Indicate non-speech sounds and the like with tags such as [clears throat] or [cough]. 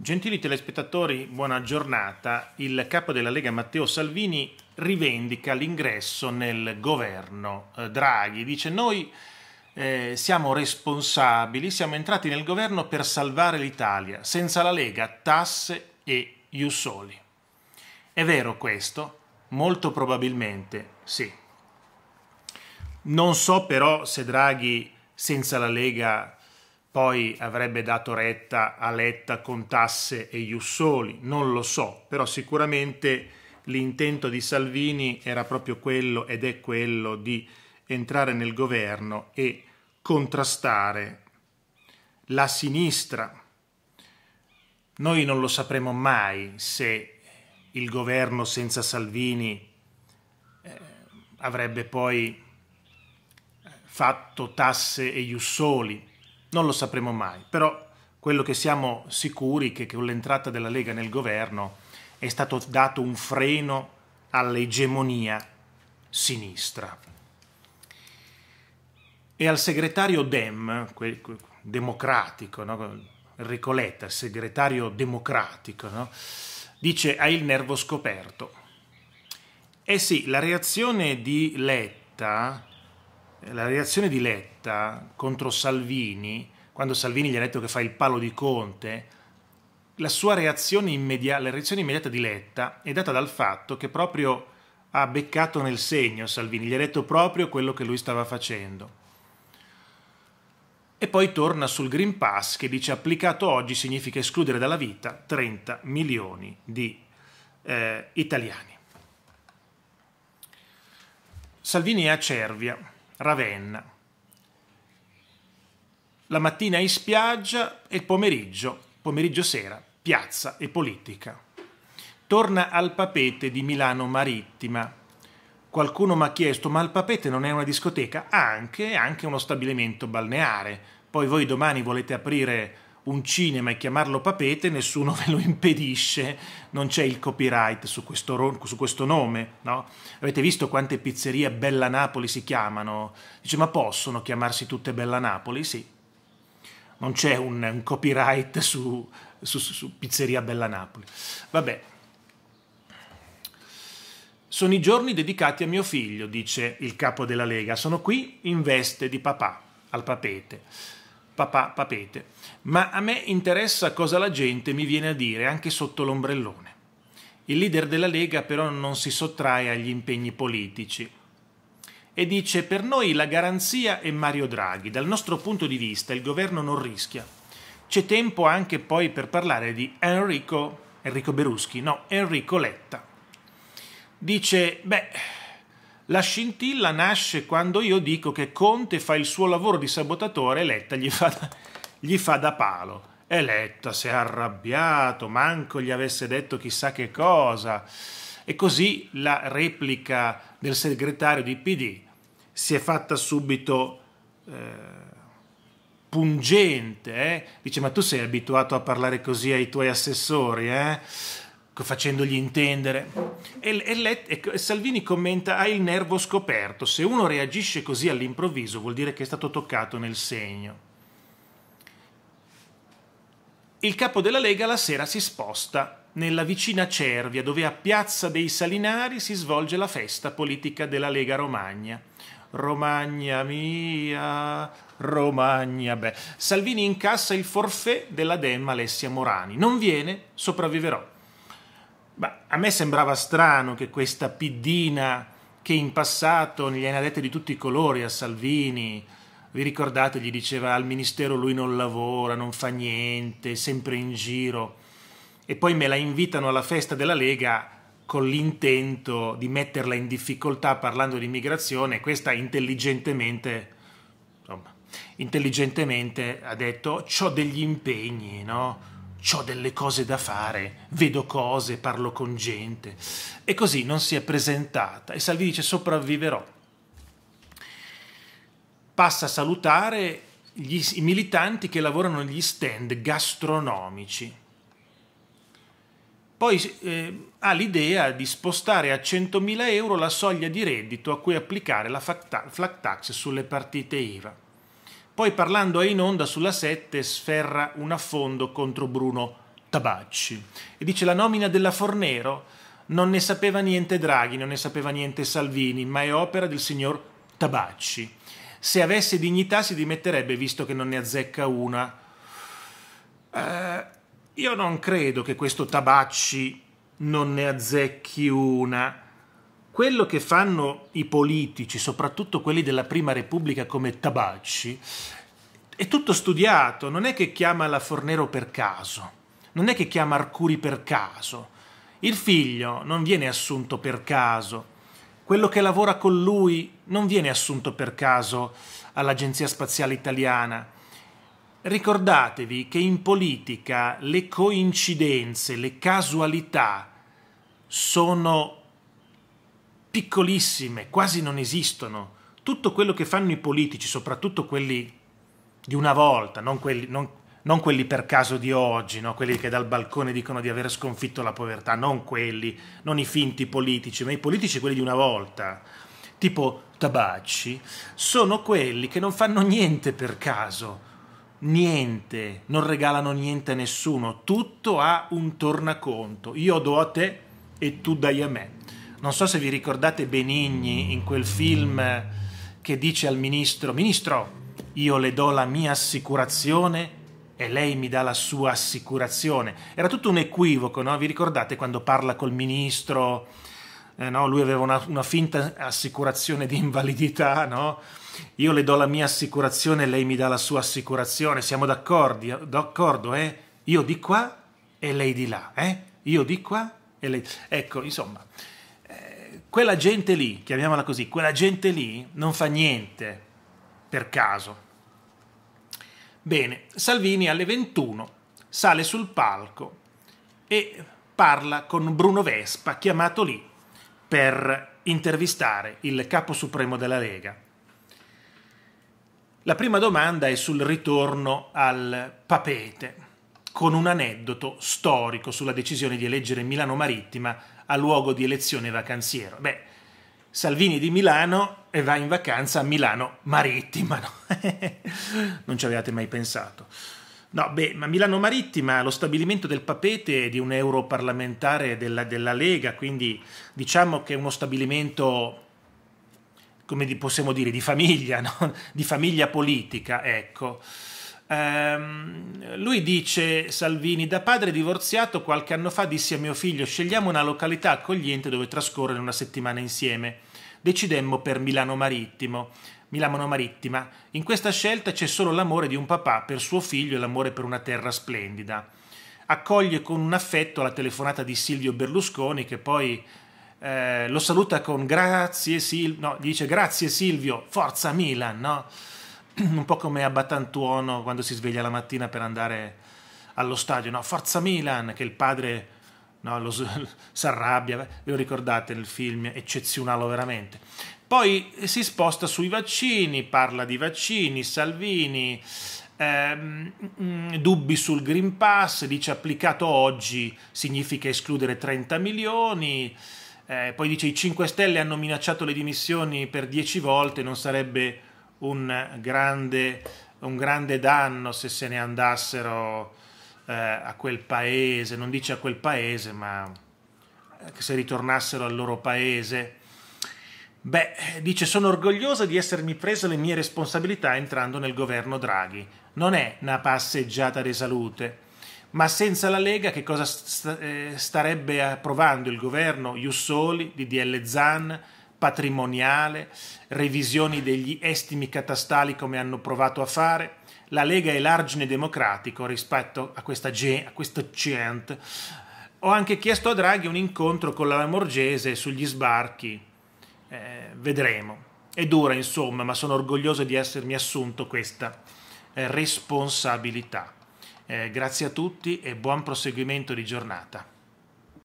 Gentili telespettatori, buona giornata. Il capo della Lega Matteo Salvini rivendica l'ingresso nel governo eh, Draghi. Dice noi eh, siamo responsabili, siamo entrati nel governo per salvare l'Italia, senza la Lega, tasse e Jussoli. È vero questo? Molto probabilmente sì. Non so però se Draghi senza la Lega poi avrebbe dato retta a Letta con tasse e Jussoli, non lo so, però sicuramente l'intento di Salvini era proprio quello ed è quello di entrare nel governo e contrastare la sinistra. Noi non lo sapremo mai se il governo senza Salvini eh, avrebbe poi fatto tasse e Jussoli, non lo sapremo mai, però quello che siamo sicuri è che con l'entrata della Lega nel governo è stato dato un freno all'egemonia sinistra. E al segretario Dem, democratico, no? Ricoletta, segretario democratico, no? dice ha il nervo scoperto. Eh sì, la reazione di Letta la reazione di Letta contro Salvini, quando Salvini gli ha detto che fa il palo di Conte, la sua reazione, immedia- la reazione immediata di Letta è data dal fatto che proprio ha beccato nel segno Salvini, gli ha detto proprio quello che lui stava facendo. E poi torna sul Green Pass che dice applicato oggi significa escludere dalla vita 30 milioni di eh, italiani. Salvini è a Cervia Ravenna. La mattina in spiaggia e il pomeriggio, pomeriggio sera, piazza e politica. Torna al papete di Milano Marittima. Qualcuno mi ha chiesto, ma il papete non è una discoteca? Ah, anche, anche uno stabilimento balneare. Poi voi domani volete aprire un cinema e chiamarlo papete, nessuno [laughs] ve lo impedisce, non c'è il copyright su questo, su questo nome. No? Avete visto quante pizzerie Bella Napoli si chiamano? Dice, ma possono chiamarsi tutte Bella Napoli? Sì. Non c'è un, un, copyright su, su, su Pizzeria Bella Napoli. Vabbè. Sono i giorni dedicati a mio figlio, dice il capo della Lega. Sono qui in veste di papà, al papete papà papete, ma a me interessa cosa la gente mi viene a dire anche sotto l'ombrellone. Il leader della Lega però non si sottrae agli impegni politici e dice per noi la garanzia è Mario Draghi, dal nostro punto di vista il governo non rischia. C'è tempo anche poi per parlare di Enrico, Enrico Beruschi, no, Enrico Letta. Dice, beh, la scintilla nasce quando io dico che Conte fa il suo lavoro di sabotatore e Letta gli fa da, gli fa da palo. E Letta si è arrabbiato, manco gli avesse detto chissà che cosa. E così la replica del segretario di PD si è fatta subito eh, pungente. Eh? Dice, ma tu sei abituato a parlare così ai tuoi assessori, eh? facendogli intendere. E, e, Let, e, Salvini commenta: Ha il nervo scoperto. Se uno reagisce così all'improvviso, vuol dire che è stato toccato nel segno. Il capo della Lega la sera si sposta nella vicina Cervia, dove a Piazza dei Salinari si svolge la festa politica della Lega Romagna. Romagna mia, Romagna beh. Salvini incassa il forfè della Demma Alessia Morani. Non viene, sopravviverò. Ma a me sembrava strano che questa piddina che in passato ne ha dette di tutti i colori a Salvini, vi ricordate, gli diceva al ministero lui non lavora, non fa niente, è sempre in giro, e poi me la invitano alla festa della Lega con l'intento di metterla in difficoltà parlando di immigrazione, questa intelligentemente, insomma, intelligentemente ha detto ho degli impegni, no? ho delle cose da fare, vedo cose, parlo con gente. E così non si è presentata e Salvi dice sopravviverò. Passa a salutare gli, i militanti che lavorano negli stand gastronomici. Poi eh, ha l'idea di spostare a 100.000 euro la soglia di reddito a cui applicare la flat tax sulle partite IVA. Poi parlando a in onda sulla 7 sferra un affondo contro Bruno Tabacci e dice la nomina della Fornero non ne sapeva niente Draghi, non ne sapeva niente Salvini, ma è opera del signor Tabacci. Se avesse dignità si dimetterebbe visto che non ne azzecca una. Eh, io non credo che questo Tabacci non ne azzecchi una quello che fanno i politici, soprattutto quelli della Prima Repubblica come Tabacci, è tutto studiato, non è che chiama la Fornero per caso, non è che chiama Arcuri per caso. Il figlio non viene assunto per caso, quello che lavora con lui non viene assunto per caso all'Agenzia Spaziale Italiana. Ricordatevi che in politica le coincidenze, le casualità sono piccolissime, quasi non esistono. Tutto quello che fanno i politici, soprattutto quelli di una volta, non quelli, non, non quelli per caso di oggi, no? quelli che dal balcone dicono di aver sconfitto la povertà, non quelli, non i finti politici, ma i politici quelli di una volta, tipo Tabacci, sono quelli che non fanno niente per caso, niente, non regalano niente a nessuno, tutto ha un tornaconto, io do a te e tu dai a me. Non so se vi ricordate Benigni in quel film che dice al ministro, ministro, io le do la mia assicurazione e lei mi dà la sua assicurazione. Era tutto un equivoco, no? Vi ricordate quando parla col ministro? Eh, no? Lui aveva una, una, finta assicurazione di invalidità, no? Io le do la mia assicurazione e lei mi dà la sua assicurazione. Siamo d'accordo, d'accordo, eh? Io di qua e lei di là, eh? Io di qua e lei... Ecco, insomma quella gente lì, chiamiamola così, quella gente lì non fa niente per caso. Bene, Salvini alle 21 sale sul palco e parla con Bruno Vespa, chiamato lì per intervistare il capo supremo della Lega. La prima domanda è sul ritorno al papete, con un aneddoto storico sulla decisione di eleggere Milano Marittima a luogo di elezione vacanziero. Beh, Salvini di Milano e va in vacanza a Milano Marittima, no? [laughs] non ci avevate mai pensato. No, beh, ma Milano Marittima, lo stabilimento del papete di un europarlamentare della, della Lega, quindi diciamo che è uno stabilimento, come possiamo dire, di famiglia, [laughs] no? di famiglia politica, ecco. Um, lui dice Salvini, da padre divorziato qualche anno fa dissi a mio figlio scegliamo una località accogliente dove trascorrere una settimana insieme. Decidemmo per Milano Marittimo. Milano Marittima. In questa scelta c'è solo l'amore di un papà per suo figlio e l'amore per una terra splendida. Accoglie con un affetto la telefonata di Silvio Berlusconi che poi eh, lo saluta con grazie Silvio, no, gli dice grazie Silvio, forza Milan, no? [clears throat] un po' come a Battantuono quando si sveglia la mattina per andare allo stadio, no? Forza Milan, che il padre no, lo, [laughs] s'arrabbia, ve lo ricordate nel film eccezionale veramente. Poi si sposta sui vaccini, parla di vaccini, Salvini, ehm, mm, mm, dubbi sul Green Pass, dice applicato oggi significa escludere 30 milioni, eh, poi dice i 5 Stelle hanno minacciato le dimissioni per 10 volte, non sarebbe un grande, un grande danno se se ne andassero eh, a quel paese, non dice a quel paese, ma eh, se ritornassero al loro paese. Beh, dice sono orgogliosa di essermi preso le mie responsabilità entrando nel governo Draghi. Non è una passeggiata di salute, ma senza la Lega che cosa eh, starebbe approvando il governo Jussoli, DDL Zan, patrimoniale, revisioni degli estimi catastali come hanno provato a fare. La Lega è l'argine democratico rispetto a questa, ge- a questa gente. Ho anche chiesto a Draghi un incontro con la Lamorgese sugli sbarchi. Eh, vedremo. È dura, insomma, ma sono orgoglioso di essermi assunto questa eh, responsabilità. Eh, grazie a tutti e buon proseguimento di giornata.